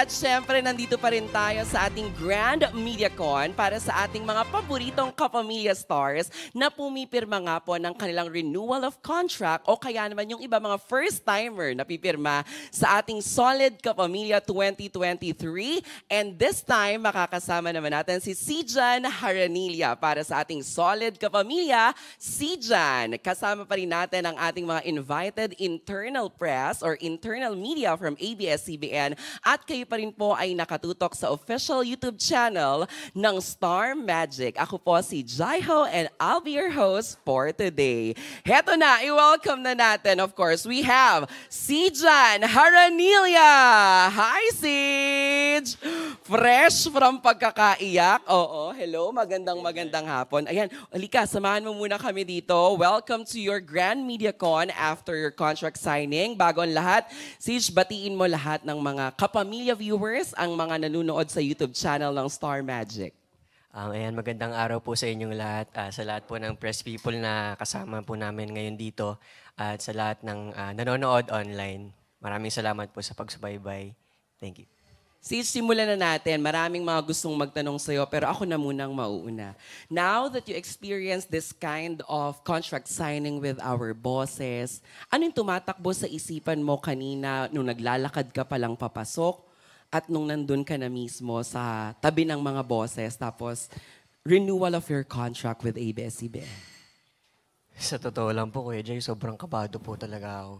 At syempre, nandito pa rin tayo sa ating Grand MediaCon para sa ating mga paboritong kapamilya stars na pumipirma nga po ng kanilang renewal of contract o kaya naman yung iba mga first-timer na pipirma sa ating Solid Kapamilya 2023. And this time, makakasama naman natin si Sijan Haranilla para sa ating Solid Kapamilya. Sijan, kasama pa rin natin ang ating mga invited internal press or internal media from ABS-CBN at kayo pa rin po ay nakatutok sa official YouTube channel ng Star Magic. Ako po si Jaiho and I'll be your host for today. Heto na, i-welcome na natin. Of course, we have si Jan Haranilia. Hi, Siege! Fresh from pagkakaiyak. Oo, hello. Magandang magandang hapon. Ayan, alika, samahan mo muna kami dito. Welcome to your Grand MediaCon after your contract signing. Bago ang lahat, Siege, batiin mo lahat ng mga kapamilya media viewers, ang mga nanonood sa YouTube channel ng Star Magic. Um, ayan, magandang araw po sa inyong lahat, uh, sa lahat po ng press people na kasama po namin ngayon dito at sa lahat ng uh, nanonood online. Maraming salamat po sa pagsubaybay. Thank you. Sisimulan na natin. Maraming mga gustong magtanong sa'yo, pero ako na munang mauuna. Now that you experience this kind of contract signing with our bosses, ano yung tumatakbo sa isipan mo kanina nung naglalakad ka palang papasok at nung nandun ka na mismo sa tabi ng mga bosses, tapos renewal of your contract with ABS-CBN? Sa totoo lang po, Kuya Jay, sobrang kabado po talaga ako.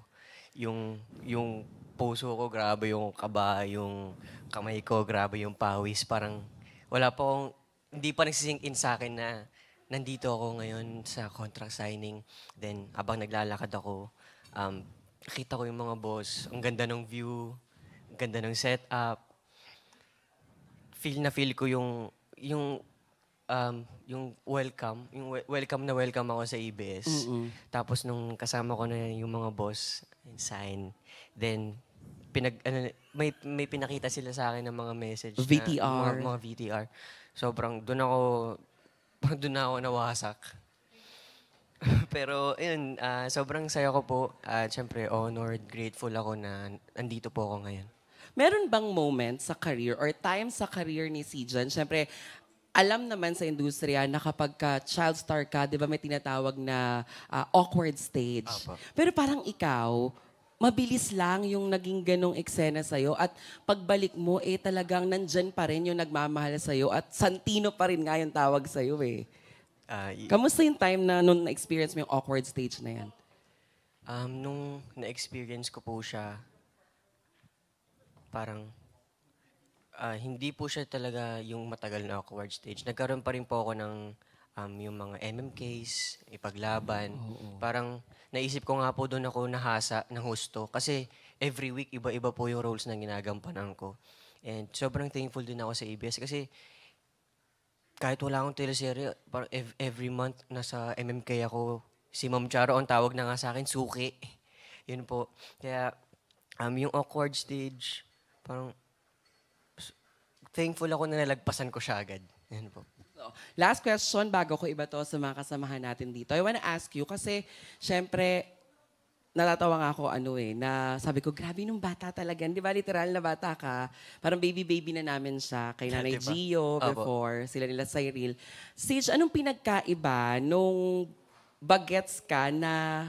Yung, yung puso ko, grabe yung kaba, yung kamay ko, grabe yung pawis. Parang wala pa akong, hindi pa nagsisink in sa akin na nandito ako ngayon sa contract signing. Then, habang naglalakad ako, um, kita ko yung mga boss, ang ganda ng view, ganda ng setup. Feel na feel ko yung, yung, um, yung welcome, yung welcome na welcome ako sa ABS. E Mm-mm. Tapos nung kasama ko na yung mga boss, sign, then pinag ano, may may pinakita sila sa akin ng mga message VTR. na, mga, mga VTR. Sobrang doon ako parang doon ako nawasak. Pero yun, ah, sobrang saya ko po. at syempre, honored, grateful ako na andito po ako ngayon. Meron bang moment sa career or time sa career ni si Jan? Siyempre, alam naman sa industriya na kapag ka child star ka, di ba may tinatawag na uh, awkward stage. Apa. Pero parang ikaw, mabilis lang yung naging ganong eksena sa'yo at pagbalik mo, eh talagang nandyan pa rin yung nagmamahal sa'yo at santino pa rin nga yung tawag sa'yo eh. Uh, Kamusta yung time na nung na-experience mo yung awkward stage na yan? Um, nung na-experience ko po siya, parang uh, hindi po siya talaga yung matagal na awkward stage. Nagkaroon pa rin po ako ng um, yung mga MMKs, ipaglaban. Oo. Parang naisip ko nga po doon ako nahasa ng husto. Kasi every week, iba-iba po yung roles na ginagampanan ko. And sobrang thankful din ako sa ABS kasi kahit wala akong teleserye, parang ev- every month nasa MMK ako. Si Ma'am Charo ang tawag na nga sa akin, Suki. Yun po. Kaya um, yung awkward stage, parang thankful ako na nalagpasan ko siya agad. Yan po. last question bago ko iba to sa mga kasamahan natin dito. I wanna ask you kasi syempre natatawa nga ako ano eh, na sabi ko, grabe nung bata talaga. Di ba literal na bata ka? Parang baby-baby na namin siya kay diba? Nanay diba? Gio before, Abo. sila nila Cyril. Sige, anong pinagkaiba nung bagets ka na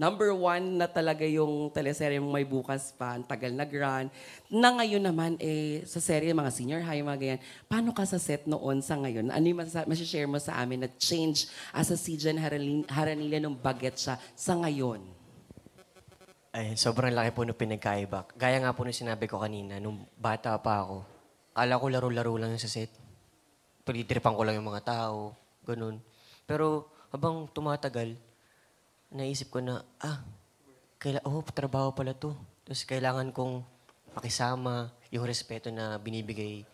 number one na talaga yung teleserye mong may bukas pa, tagal na grand. Na ngayon naman, eh, sa serye, mga senior high, mga ganyan, paano ka sa set noon sa ngayon? Ano yung mas- masashare mo sa amin na change as a Sijan Haranil- Haranila nung baget siya sa ngayon? Ay, sobrang laki po nung pinagkaiba. Gaya nga po nung sinabi ko kanina, nung bata pa ako, kala ko laro-laro lang yung sa set. Tulitripan ko lang yung mga tao, ganun. Pero habang tumatagal, naisip ko na, ah, kaila, oh, trabaho pala to. Tapos kailangan kong pakisama, yung respeto na binibigay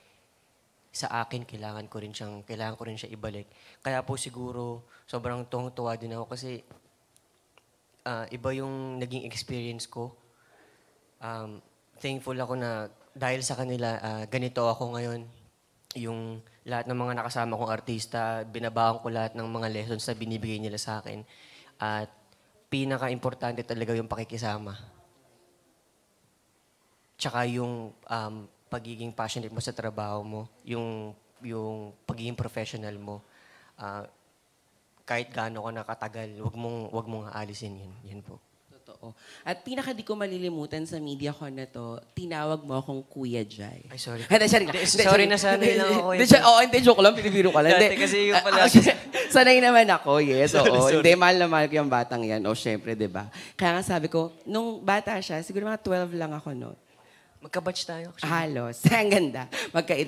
sa akin, kailangan ko rin siyang, kailangan ko rin siya ibalik. Kaya po siguro, sobrang tuwang-tuwa din ako kasi uh, iba yung naging experience ko. Um, thankful ako na dahil sa kanila, uh, ganito ako ngayon. Yung lahat ng mga nakasama kong artista, binabaon ko lahat ng mga lessons na binibigay nila sa akin. At pinaka-importante talaga yung pakikisama. Tsaka yung um, pagiging passionate mo sa trabaho mo, yung, yung pagiging professional mo. Uh, kahit gaano ka nakatagal, wag mong, wag mong aalisin yun. Yun po. Totoo. At pinaka di ko malilimutan sa media ko na to, tinawag mo akong Kuya Jai. Ay, sorry. Hindi, sorry. sorry na sana lang ako. Hindi, oh, hindi, joke lang, pinibiro ka lang. Dati kasi yung ah, pala. Ah, Sanay naman ako, yes. Oo. Sorry, sorry. Hindi, mahal na mahal ko yung batang yan. O, oh, syempre, di ba? Kaya nga sabi ko, nung bata siya, siguro mga 12 lang ako no? Magka-batch tayo. Actually. Halos. Ang ganda. Okay.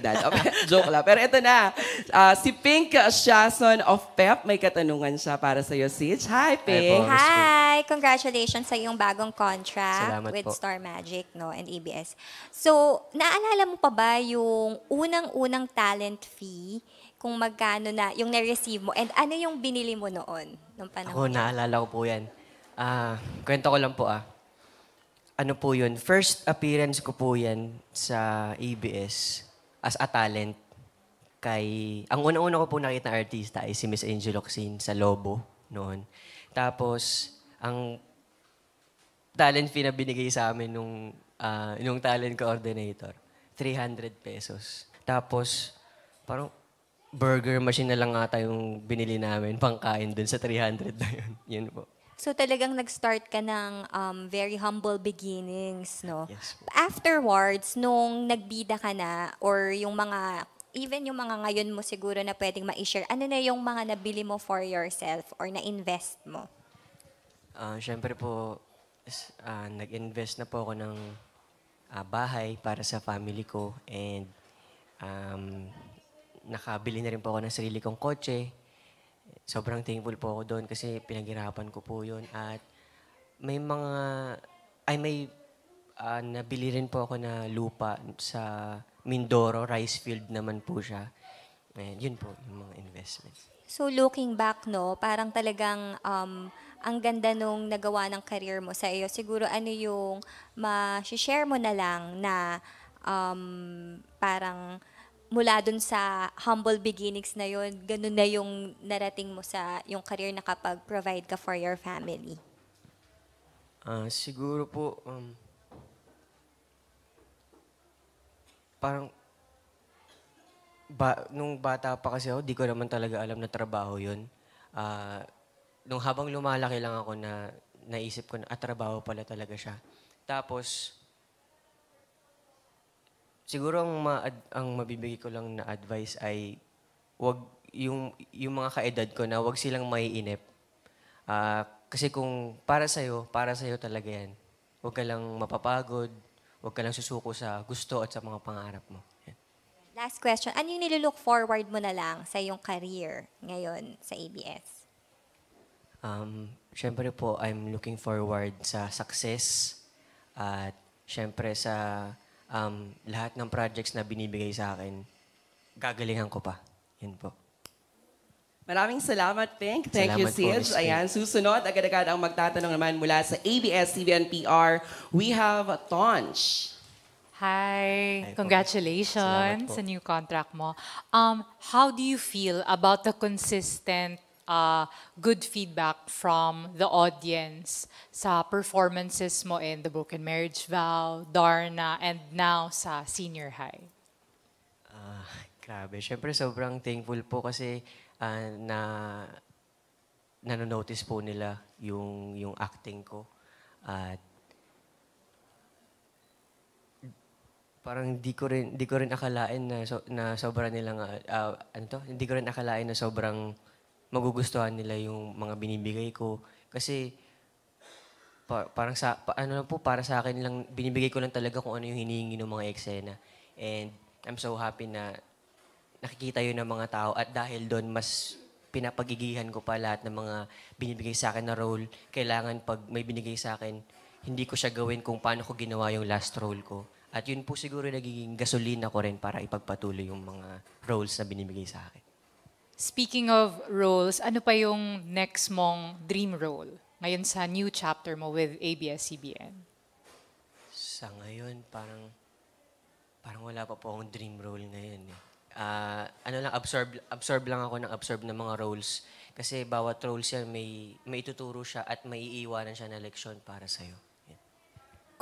Joke lang. Pero ito na. Uh, si Pink Shason of PEP. May katanungan siya para sa'yo, Sitch. Hi, Pink. Hi, Hi. Congratulations sa iyong bagong contract Salamat with po. Star Magic no, and EBS. So, naalala mo pa ba yung unang-unang talent fee kung magkano na yung na mo and ano yung binili mo noon nung panahon? Ako, naalala ko po yan. Ah, kwento ko lang po ah. Ano po yun? First appearance ko po yan sa ABS as a talent kay... Ang una-una ko po nakita na artista ay si Miss Angel Oxin sa Lobo noon. Tapos, ang talent fee na binigay sa amin nung, ah, nung talent coordinator, 300 pesos. Tapos, parang burger machine na lang ata yung binili namin, pangkain dun sa 300 na yun. yun po. So talagang nag-start ka ng um, very humble beginnings, no? Yes Afterwards, nung nagbida ka na, or yung mga, even yung mga ngayon mo siguro na pwedeng ma-share, ano na yung mga nabili mo for yourself or na-invest mo? Uh, ah, Siyempre po, uh, nag-invest na po ako ng uh, bahay para sa family ko and um, nakabili na rin po ako ng sarili kong kotse. Sobrang thankful po ako doon kasi pinaghirapan ko po yun. At may mga, ay may uh, nabili rin po ako na lupa sa Mindoro, rice field naman po siya. Ayan, yun po yung mga investments. So looking back, no, parang talagang um, ang ganda nung nagawa ng career mo sa iyo. Siguro ano yung ma-share mo na lang na um, parang mula dun sa humble beginnings na yon ganun na yung narating mo sa yung career na kapag provide ka for your family? Uh, siguro po, um, parang, ba, nung bata pa kasi ako, di ko naman talaga alam na trabaho yun. Uh, nung habang lumalaki lang ako na naisip ko na, at ah, trabaho pala talaga siya. Tapos, siguro ang, ma- ang mabibigay ko lang na advice ay wag yung, yung mga kaedad ko na wag silang maiinip. Uh, kasi kung para sa'yo, para sa'yo talaga yan. Huwag ka lang mapapagod, huwag ka lang susuko sa gusto at sa mga pangarap mo. Last question. Ano yung nililook forward mo na lang sa iyong career ngayon sa ABS? Um, Siyempre po, I'm looking forward sa success at syempre sa um, lahat ng projects na binibigay sa akin, gagalingan ko pa. Yan po. Maraming salamat, Pink. Thank salamat you, Sid. Ayan, susunod, agad-agad ang magtatanong naman mula sa ABS-CBN PR. We have Tonch. Hi. Hi Congratulations sa new contract mo. Um, how do you feel about the consistent uh, good feedback from the audience sa performances mo in The Broken Marriage Vow, Darna, and now sa Senior High? Ah, Uh, grabe. Siyempre, sobrang thankful po kasi uh, na nanonotice po nila yung, yung acting ko. At parang di ko rin di ko rin akalain na so, na sobra nilang uh, ano to hindi ko rin akalain na sobrang magugustuhan nila yung mga binibigay ko. Kasi pa, parang sa, pa, ano lang po, para sa akin lang, binibigay ko lang talaga kung ano yung hinihingi ng mga eksena. And I'm so happy na nakikita yun ng mga tao at dahil doon mas pinapagigihan ko pa lahat ng mga binibigay sa akin na role. Kailangan pag may binigay sa akin, hindi ko siya gawin kung paano ko ginawa yung last role ko. At yun po siguro nagiging gasolina ko rin para ipagpatuloy yung mga roles na binibigay sa akin. Speaking of roles, ano pa yung next mong dream role ngayon sa new chapter mo with ABS-CBN? Sa ngayon, parang parang wala pa po akong dream role ngayon. Eh. Uh, ano lang, absorb, absorb lang ako ng absorb ng mga roles. Kasi bawat role siya, may, may tuturo siya at may iiwanan siya na leksyon para sa'yo. Yeah.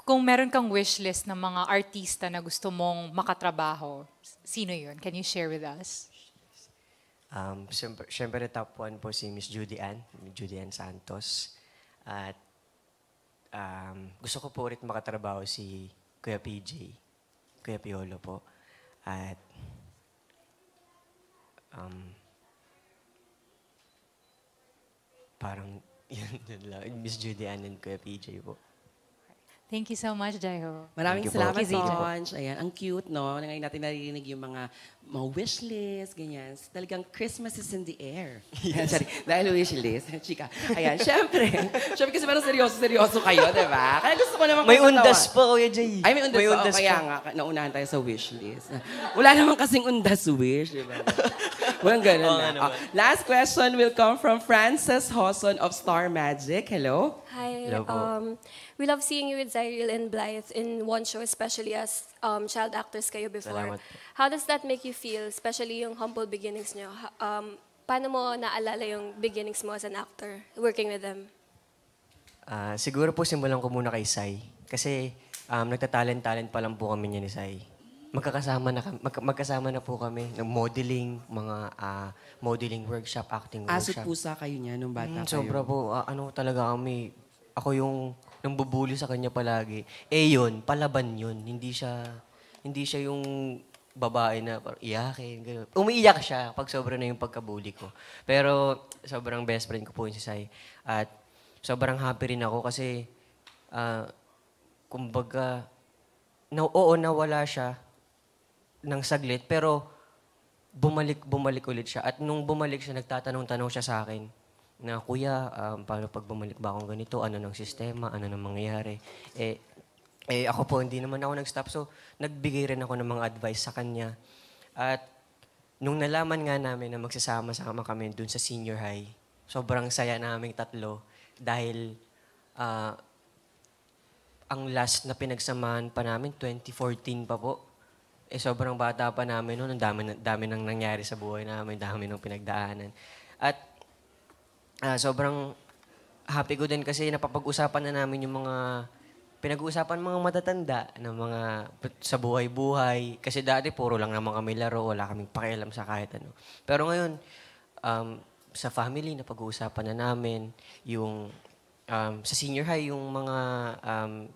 Kung meron kang wish list ng mga artista na gusto mong makatrabaho, sino yun? Can you share with us? Um, Siyempre, top one po si Miss Judy Ann, Judy Ann Santos. At um, gusto ko po ulit makatrabaho si Kuya PJ, Kuya Piolo po. At um, parang yun, yun lang. Miss Judy Ann and Kuya PJ po. Thank you so much, Jaiho. Maraming salamat, po. Sonj. Ayan, ang cute, no? Ngayon natin naririnig yung mga, mga wish ganyan. Talagang Christmas is in the air. Yes. Sorry, dahil wish list, chika. Ayan, syempre. syempre kasi parang seryoso-seryoso kayo, di ba? Kaya gusto ko naman May undas po, Kuya Jay. Ay, may undas, may undas pa. Kaya nga, naunahan tayo sa wish Wala naman kasing undas wish, di ba? Walang ganun Oo na. naman. Ah, last question will come from Frances Hoson of Star Magic. Hello? Hi. Hello Um, we love seeing you with Zyril and Blythe in one show, especially as um, child actors kayo before. Salamat How does that make you feel, especially yung humble beginnings nyo? Um, paano mo naalala yung beginnings mo as an actor, working with them? Ah, siguro po simulan ko muna kay Sai. Kasi um, nagtatalent-talent pa lang po kami niya ni Sai magkakasama na mag, magkasama na po kami ng modeling, mga uh, modeling workshop, acting Aso workshop. pusa kayo niya nung bata mm, kayo? Sobra po. Uh, ano talaga kami, ako yung nang bubuli sa kanya palagi. Eh yun, palaban yun. Hindi siya, hindi siya yung babae na parang iyakin. Umiiyak siya pag sobra na yung pagkabuli ko. Pero sobrang best friend ko po yung si Sai. At sobrang happy rin ako kasi, uh, kumbaga, na, oo, nawala siya ng saglit, pero bumalik-bumalik ulit siya. At nung bumalik siya, nagtatanong-tanong siya sa akin na, Kuya, um, paano pag bumalik ba akong ganito? Ano ng sistema? Ano ng mangyayari? Eh, eh, ako po, hindi naman ako nag-stop. So, nagbigay rin ako ng mga advice sa kanya. At nung nalaman nga namin na magsasama-sama kami dun sa senior high, sobrang saya naming tatlo dahil uh, ang last na pinagsamahan pa namin, 2014 pa po eh sobrang bata pa namin noon, ang dami, dami nang nangyari sa buhay namin, dami nang pinagdaanan. At uh, sobrang happy ko din kasi napapag-usapan na namin yung mga pinag-uusapan mga matatanda ng mga sa buhay-buhay. Kasi dati puro lang naman kami laro, wala kaming pakialam sa kahit ano. Pero ngayon, um, sa family na pag-uusapan na namin, yung um, sa senior high, yung mga um,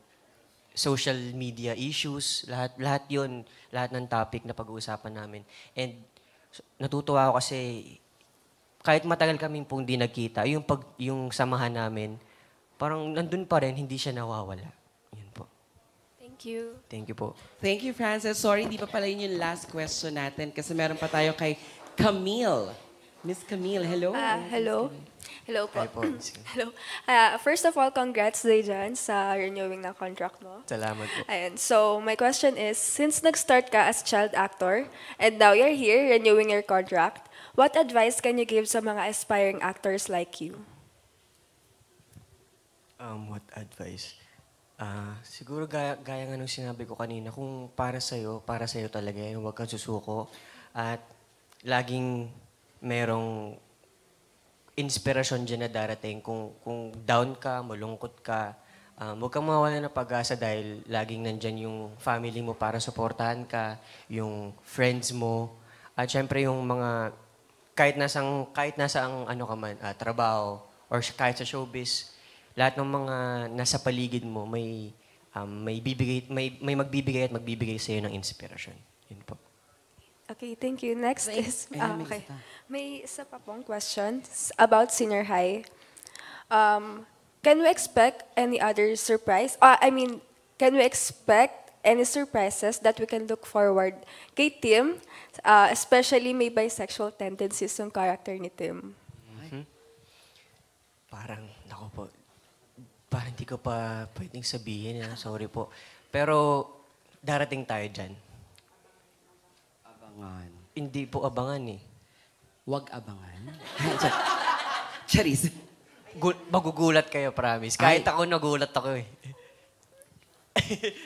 social media issues, lahat lahat 'yon, lahat ng topic na pag-uusapan namin. And natutuwa ako kasi kahit matagal kaming pong di nagkita, yung pag yung samahan namin, parang nandun pa rin, hindi siya nawawala. Yun po. Thank you. Thank you po. Thank you, Frances. Sorry, hindi pa pala yun yung last question natin kasi meron pa tayo kay Camille. Miss Camille, hello. Uh, hello. Ah, hello po. Hi po. hello. Uh, first of all, congrats, Dejan, sa renewing na contract mo. Salamat po. Ayan. So, my question is, since nag-start ka as child actor, and now you're here renewing your contract, what advice can you give sa mga aspiring actors like you? Um, what advice? Uh, siguro gaya, gaya nga nung sinabi ko kanina, kung para sa'yo, para sa'yo talaga, huwag kang susuko. At laging merong inspirasyon dyan na darating. Kung, kung down ka, malungkot ka, um, huwag kang mawala ng pag-asa dahil laging nandyan yung family mo para suportahan ka, yung friends mo, at syempre yung mga, kahit nasa kahit nasa ang ano ka man, uh, trabaho, or kahit sa showbiz, lahat ng mga nasa paligid mo, may, um, may, bibigay, may, may magbibigay at magbibigay sa iyo ng inspirasyon. Yun po. Okay, thank you. Next Wait. is, ah, okay. May isa pa pong question about senior high. Um, can we expect any other surprise? Uh, I mean, can we expect any surprises that we can look forward kay Tim? uh, especially may bisexual tendencies yung character ni Tim. Parang, nako po, parang hindi ko pa pwedeng sabihin. Eh, sorry po. Pero, darating tayo dyan. Abangan. Hindi po abangan eh. Huwag abangan. Charis. Gu- magugulat kayo, promise. Kahit Ay. ako nagulat ako eh.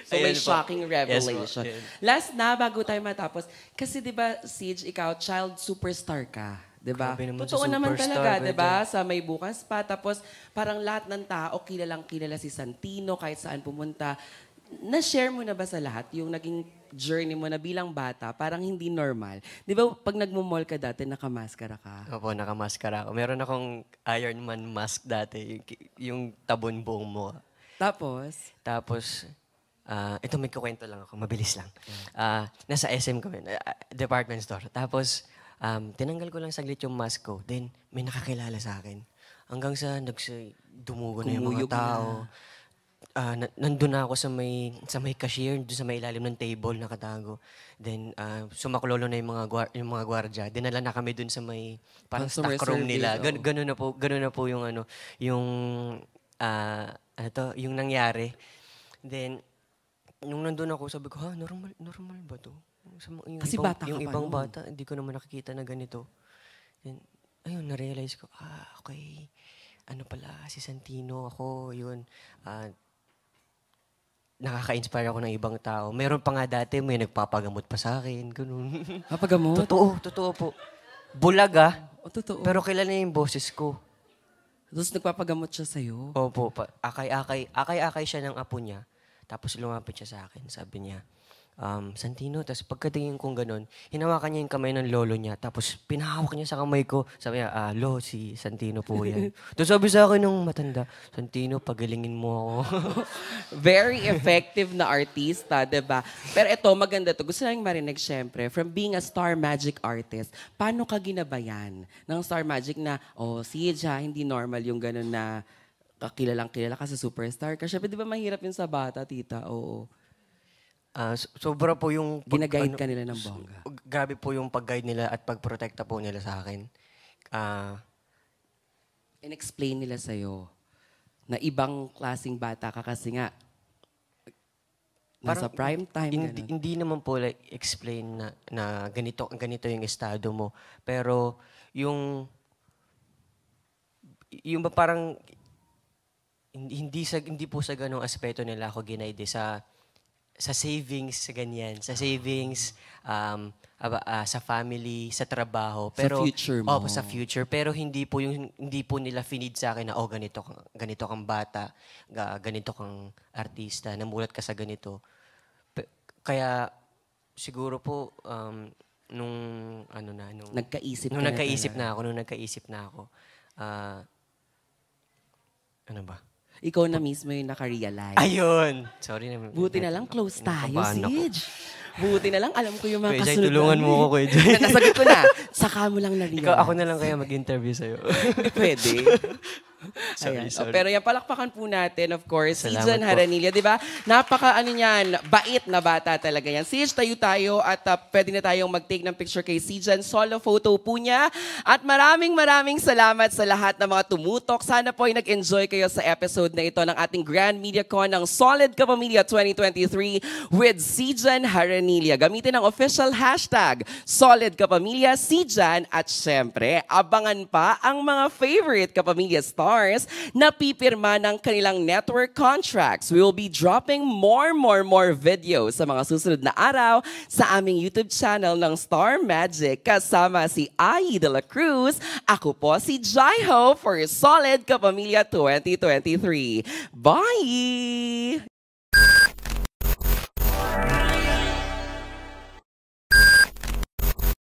so Ayan may po. shocking revelation. Yes, Last na, bago tayo matapos. Kasi di ba, Siege, ikaw, child superstar ka. Di ba? Totoo sa naman talaga, di ba? Sa may bukas pa. Tapos parang lahat ng tao, kilalang kilala si Santino, kahit saan pumunta. Na-share mo na ba sa lahat yung naging journey mo na bilang bata, parang hindi normal. Di ba pag nagmo-mall ka dati, nakamaskara ka? Opo, nakamaskara ako. Meron akong Iron Man mask dati, yung, yung tabon buong mo. Tapos? Tapos, uh, ito may kukwento lang ako, mabilis lang. Uh, nasa SM kami, uh, department store. Tapos, um, tinanggal ko lang saglit yung mask ko. Then, may nakakilala sa akin. Hanggang sa nags- dumugo na yung mga tao. Na uh, nandun na ako sa may, sa may cashier, doon sa may ilalim ng table, nakatago. Then, uh, ah, sumaklolo na yung mga, guar- yung mga gwardiya. Dinala na kami doon sa may parang Customer ah, stock room nila. Gan- ganun, na po, ganun na po yung ano, yung, ah, ano to, yung nangyari. Then, nung nandun ako, sabi ko, ha, normal, normal ba to? Sa yung Kasi ibang, bata ka Yung pa ibang noon. bata, hindi ko naman nakikita na ganito. Then, ayun, na-realize ko, ah, okay. Ano pala, si Santino ako, yun. Ah, nakaka-inspire ako ng ibang tao. Meron pa nga dati, may nagpapagamot pa sa akin. Ganun. Papagamot? Ah, totoo, totoo po. Bulag ah. O, oh, totoo. Pero kilala niya yung boses ko. Tapos nagpapagamot siya sa'yo? Opo. Pa- akay-akay, akay-akay siya ng apo niya. Tapos lumapit siya sa akin. Sabi niya, um, Santino. Tapos pagkatingin kong ganun, hinawakan niya yung kamay ng lolo niya. Tapos pinahawak niya sa kamay ko. Sabi niya, ah, lo, si Santino po yan. Tapos sabi sa akin nung matanda, Santino, pagalingin mo ako. Very effective na artista, di ba? Pero ito, maganda to. Gusto namin marinig, syempre, from being a star magic artist, paano ka ginabayan ng star magic na, oh, si Eja, hindi normal yung ganun na kakilalang kilala ka sa superstar Kasi di ba mahirap yun sa bata, tita? Oo. Ah, sobra po yung... pag- Ginaguide ano, ka nila ng bongga. Grabe po yung pag-guide nila at pagprotekta po nila sa akin. Ah, And explain nila sa'yo na ibang klasing bata ka kasi nga nasa Parang prime time. hindi, hindi naman po like explain na, na ganito ganito yung estado mo pero yung yung ba parang hindi hindi sa hindi po sa ganung aspeto nila ako ginaide sa sa savings, sa ganyan, sa savings, um, aba, uh, sa family, sa trabaho. Pero, sa future mo. Opo, sa future. Pero hindi po, yung, hindi po nila finid sa akin na, oh, ganito, ganito kang bata, ganito kang artista, namulat ka sa ganito. kaya, siguro po, um, nung, ano na, nung... Nagkaisip nung nagkaisip na, na ako, nung nagkaisip na ako, uh, ikaw na mismo yung nakarealize. Ayun. Sorry na. Buti na lang close tayo, Nakabahan ako. Sige. Buti na lang alam ko yung mga Kuya Jai, kasunod tulungan namin. mo ako, Kuya Jai. nasagot ko na. Saka mo lang na-realize. Ikaw, ako na lang kaya mag-interview sa'yo. Hindi pwede. sorry, Ayan. Oh, sorry. Oh, pero yan, palakpakan po natin, of course. Salamat Sijan Haranilla, di ba? Napaka, ano yan, bait na bata talaga yan. Sij, tayo tayo at uh, pwede na tayong mag-take ng picture kay Sijan. Solo photo po niya. At maraming maraming salamat sa lahat ng mga tumutok. Sana po ay nag-enjoy kayo sa episode na ito ng ating Grand Media Con ng Solid Kapamilya 2023 with Sijan Haranilla. Gamitin ang official hashtag Solid Kapamilya, Sijan at syempre, abangan pa ang mga favorite Kapamilya stars stars na pipirma ng kanilang network contracts. We will be dropping more, more, more videos sa mga susunod na araw sa aming YouTube channel ng Star Magic kasama si Ai de la Cruz. Ako po si Jai Ho for Solid Kapamilya 2023. Bye!